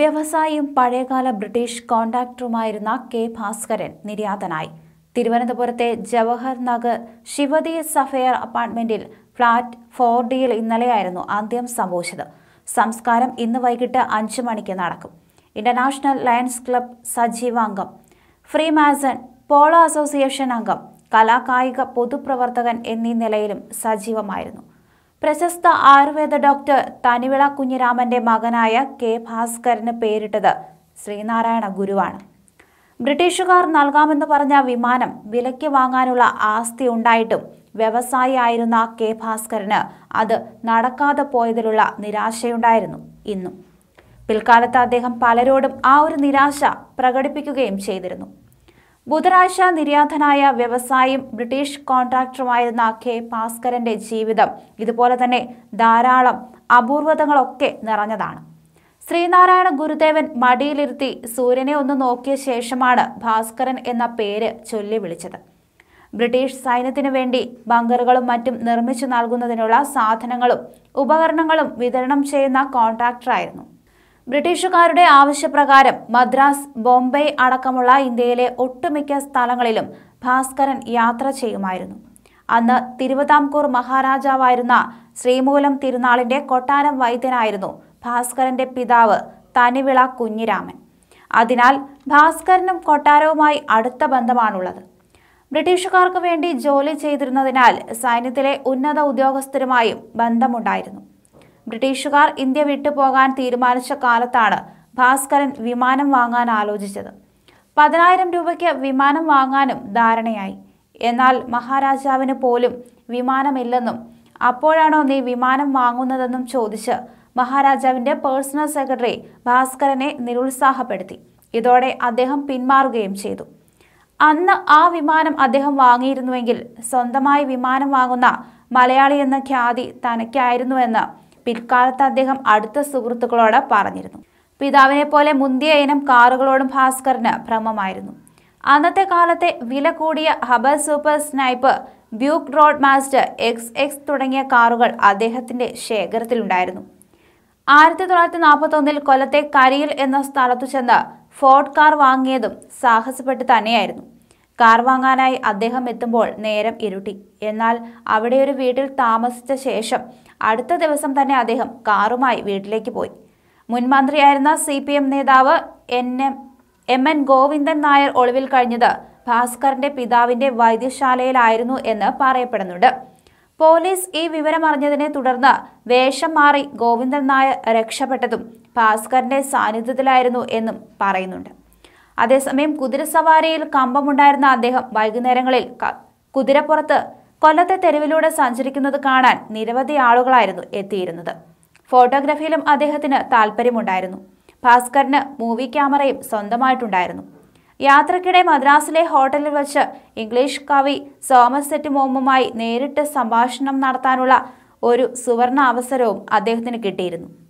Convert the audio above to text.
വ്യവസായിയും പഴയകാല British കോൺട്രാക്ടറുമായിരുന്ന K Bhaskaran നിര്യാതനായി തിരുവനന്തപുരത്തെ ജവഹർ നഗർ ശിവദി സഫയർ അപ്പാർട്ട്മെന്റിൽ ഫ്ളാറ്റ് ഫോർ ഡിയിൽ ഇന്നലെയായിരുന്നു അന്ത്യം സംഭവിച്ചത് സംസ്കാരം ഇന്ന് വൈകിട്ട് അഞ്ച് മണിക്ക് നടക്കും ഇന്റർനാഷണൽ ലയൺസ് ക്ലബ് സജീവാംഗം ഫ്രീമാസൺ പോളോ അസോസിയേഷൻ അംഗം കലാകായിക പൊതുപ്രവർത്തകൻ എന്നീ നിലയിലും സജീവമായിരുന്നു പ്രശസ്ത ആയുർവേദ ഡോക്ടർ തനിവിള കുഞ്ഞിരാമന്റെ മകനായ കെ ഭാസ്കരന് പേരിട്ടത് ശ്രീനാരായണ ഗുരുവാണ് ബ്രിട്ടീഷുകാർ നൽകാമെന്ന് പറഞ്ഞ വിമാനം വിലയ്ക്ക് വാങ്ങാനുള്ള ആസ്തി ഉണ്ടായിട്ടും വ്യവസായി ആയിരുന്ന കെ ഭാസ്കരന് അത് നടക്കാതെ പോയതിലുള്ള നിരാശയുണ്ടായിരുന്നു ഇന്നും പിൽക്കാലത്ത് അദ്ദേഹം പലരോടും ആ ഒരു നിരാശ പ്രകടിപ്പിക്കുകയും ചെയ്തിരുന്നു ബുധനാഴ്ച നിര്യാതനായ വ്യവസായിയും ബ്രിട്ടീഷ് കോൺട്രാക്ടറുമായിരുന്ന കെ ഭാസ്കരന്റെ ജീവിതം ഇതുപോലെ തന്നെ ധാരാളം അപൂർവതകളൊക്കെ നിറഞ്ഞതാണ് ശ്രീനാരായണ ഗുരുദേവൻ മടിയിലിരുത്തി സൂര്യനെ ഒന്ന് നോക്കിയ ശേഷമാണ് ഭാസ്കരൻ എന്ന പേര് ചൊല്ലി വിളിച്ചത് ബ്രിട്ടീഷ് സൈന്യത്തിനു വേണ്ടി ബങ്കറുകളും മറ്റും നിർമ്മിച്ചു നൽകുന്നതിനുള്ള സാധനങ്ങളും ഉപകരണങ്ങളും വിതരണം ചെയ്യുന്ന കോൺട്രാക്ടറായിരുന്നു ബ്രിട്ടീഷുകാരുടെ ആവശ്യപ്രകാരം മദ്രാസ് ബോംബെ അടക്കമുള്ള ഇന്ത്യയിലെ ഒട്ടുമിക്ക സ്ഥലങ്ങളിലും ഭാസ്കരൻ യാത്ര ചെയ്യുമായിരുന്നു അന്ന് തിരുവിതാംകൂർ മഹാരാജാവായിരുന്ന ശ്രീമൂലം തിരുനാളിന്റെ കൊട്ടാരം വൈദ്യനായിരുന്നു ഭാസ്കരന്റെ പിതാവ് തനിവിള കുഞ്ഞിരാമൻ അതിനാൽ ഭാസ്കരനും കൊട്ടാരവുമായി അടുത്ത ബന്ധമാണുള്ളത് ബ്രിട്ടീഷുകാർക്ക് വേണ്ടി ജോലി ചെയ്തിരുന്നതിനാൽ സൈന്യത്തിലെ ഉന്നത ഉദ്യോഗസ്ഥരുമായും ബന്ധമുണ്ടായിരുന്നു ബ്രിട്ടീഷുകാർ ഇന്ത്യ വിട്ടുപോകാൻ തീരുമാനിച്ച കാലത്താണ് ഭാസ്കരൻ വിമാനം വാങ്ങാൻ ആലോചിച്ചത് പതിനായിരം രൂപയ്ക്ക് വിമാനം വാങ്ങാനും ധാരണയായി എന്നാൽ മഹാരാജാവിന് പോലും വിമാനമില്ലെന്നും അപ്പോഴാണോ നീ വിമാനം വാങ്ങുന്നതെന്നും ചോദിച്ച് മഹാരാജാവിൻ്റെ പേഴ്സണൽ സെക്രട്ടറി ഭാസ്കരനെ നിരുത്സാഹപ്പെടുത്തി ഇതോടെ അദ്ദേഹം പിന്മാറുകയും ചെയ്തു അന്ന് ആ വിമാനം അദ്ദേഹം വാങ്ങിയിരുന്നുവെങ്കിൽ സ്വന്തമായി വിമാനം വാങ്ങുന്ന മലയാളി എന്ന ഖ്യാതി തനിക്കായിരുന്നുവെന്ന് പിൽക്കാലത്ത് അദ്ദേഹം അടുത്ത സുഹൃത്തുക്കളോട് പറഞ്ഞിരുന്നു പിതാവിനെ പോലെ മുന്തിയ ഇനം കാറുകളോടും ഭാസ്കറിന് ഭ്രമമായിരുന്നു അന്നത്തെ കാലത്തെ വില കൂടിയ Humber super snipe Buick roadmaster X X തുടങ്ങിയ കാറുകൾ അദ്ദേഹത്തിന്റെ ശേഖരത്തിലുണ്ടായിരുന്നു ആയിരത്തി തൊള്ളായിരത്തി നാൽപ്പത്തൊന്നിൽ കൊല്ലത്തെ കരിയിൽ എന്ന സ്ഥലത്തു ചെന്ന് ഫോർഡ് കാർ വാങ്ങിയതും സാഹസപ്പെട്ട് തന്നെയായിരുന്നു കാർ വാങ്ങാനായി അദ്ദേഹം എത്തുമ്പോൾ നേരം ഇരുട്ടി എന്നാൽ അവിടെ ഒരു വീട്ടിൽ താമസിച്ച ശേഷം അടുത്ത ദിവസം തന്നെ അദ്ദേഹം കാറുമായി വീട്ടിലേക്ക് പോയി മുൻമന്ത്രിയായിരുന്ന സി പി എം നേതാവ് N M M N Govindan Nair ഒളിവിൽ കഴിഞ്ഞത് ഭാസ്കറിന്റെ പിതാവിന്റെ വൈദ്യശാലയിലായിരുന്നു എന്ന് പറയപ്പെടുന്നുണ്ട് പോലീസ് ഈ വിവരമറിഞ്ഞതിനെ തുടർന്ന് വേഷം മാറി ഗോവിന്ദൻ നായർ രക്ഷപ്പെട്ടതും ഭാസ്കറിന്റെ സാന്നിധ്യത്തിലായിരുന്നു എന്നും പറയുന്നുണ്ട് അതേസമയം കുതിരസവാരിയിൽ കമ്പമുണ്ടായിരുന്ന അദ്ദേഹം വൈകുന്നേരങ്ങളിൽ കുതിരപ്പുറത്ത് കൊല്ലത്തെ തെരുവിലൂടെ സഞ്ചരിക്കുന്നത് കാണാൻ നിരവധി ആളുകളായിരുന്നു എത്തിയിരുന്നത് ഫോട്ടോഗ്രാഫിയിലും അദ്ദേഹത്തിന് താല്പര്യമുണ്ടായിരുന്നു ഭാസ്കറിന് മൂവി ക്യാമറയും സ്വന്തമായിട്ടുണ്ടായിരുന്നു യാത്രക്കിടെ മദ്രാസിലെ ഹോട്ടലിൽ വച്ച് ഇംഗ്ലീഷ് കവി സോമസെറ്റ് മോമുമായി നേരിട്ട് സംഭാഷണം നടത്താനുള്ള ഒരു സുവർണ അവസരവും അദ്ദേഹത്തിന് കിട്ടിയിരുന്നു